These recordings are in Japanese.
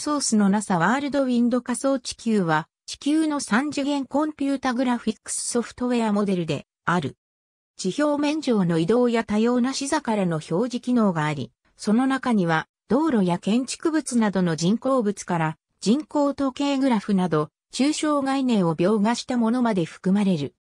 ソースの NASA ワールドウィンド仮想地球は、地球の3次元コンピュータグラフィックスソフトウェアモデルである。地表面上の移動や多様な視座からの表示機能があり、その中には道路や建築物などの人工物から人工統計グラフなど抽象概念を描画したものまで含まれる。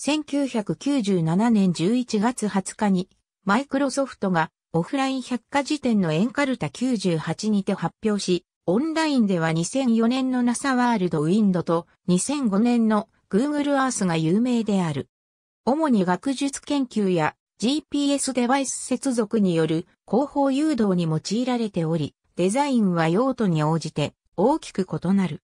1997年11月20日にマイクロソフトがオフライン百科事典のエンカルタ98にて発表し、オンラインでは2004年の NASA ワールドウィンドと2005年の Google Earth が有名である。主に学術研究や GPS デバイス接続による広報誘導に用いられており、デザインは用途に応じて大きく異なる。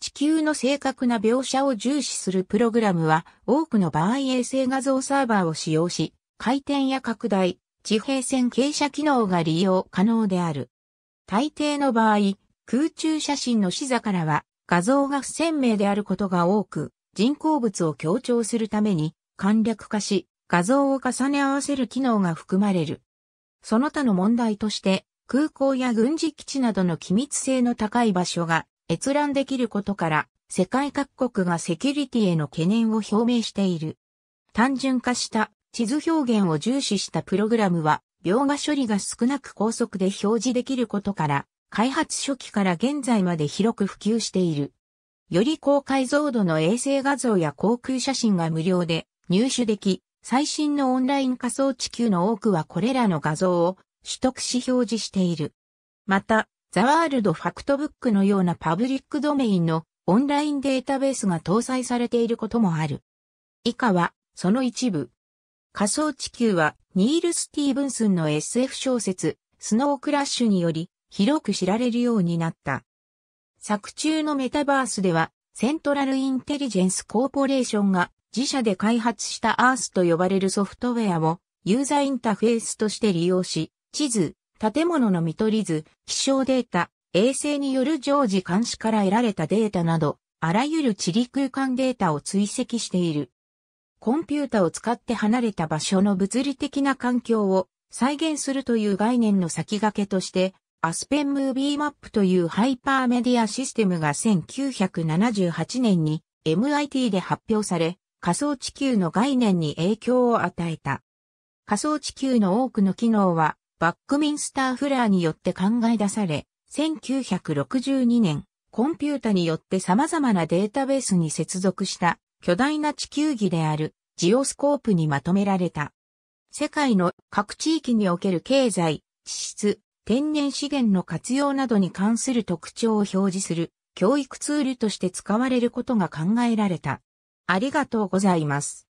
地球の正確な描写を重視するプログラムは多くの場合衛星画像サーバーを使用し、回転や拡大、地平線傾斜機能が利用可能である。大抵の場合、空中写真の視座からは画像が不鮮明であることが多く、人工物を強調するために簡略化し、画像を重ね合わせる機能が含まれる。その他の問題として、空港や軍事基地などの機密性の高い場所が閲覧できることから、世界各国がセキュリティへの懸念を表明している。単純化した地図表現を重視したプログラムは、描画処理が少なく高速で表示できることから、開発初期から現在まで広く普及している。より高解像度の衛星画像や航空写真が無料で入手でき、最新のオンライン仮想地球の多くはこれらの画像を取得し表示している。また、ザワールドファクトブックのようなパブリックドメインのオンラインデータベースが搭載されていることもある。以下は、その一部。仮想地球は、ニール・スティーブンスンの SF 小説、スノークラッシュにより、広く知られるようになった。作中のメタバースでは、セントラルインテリジェンスコーポレーションが自社で開発したアースと呼ばれるソフトウェアをユーザーインターフェースとして利用し、地図、建物の見取り図、気象データ、衛星による常時監視から得られたデータなど、あらゆる地理空間データを追跡している。コンピュータを使って離れた場所の物理的な環境を再現するという概念の先駆けとして、アスペンムービーマップというハイパーメディアシステムが1978年に MIT で発表され、仮想地球の概念に影響を与えた。仮想地球の多くの機能は、バックミンスター・フラーによって考え出され、1962年、コンピュータによって様々なデータベースに接続した巨大な地球儀であるジオスコープにまとめられた。世界の各地域における経済、地質、天然資源の活用などに関する特徴を表示する教育ツールとして使われることが考えられた。ありがとうございます。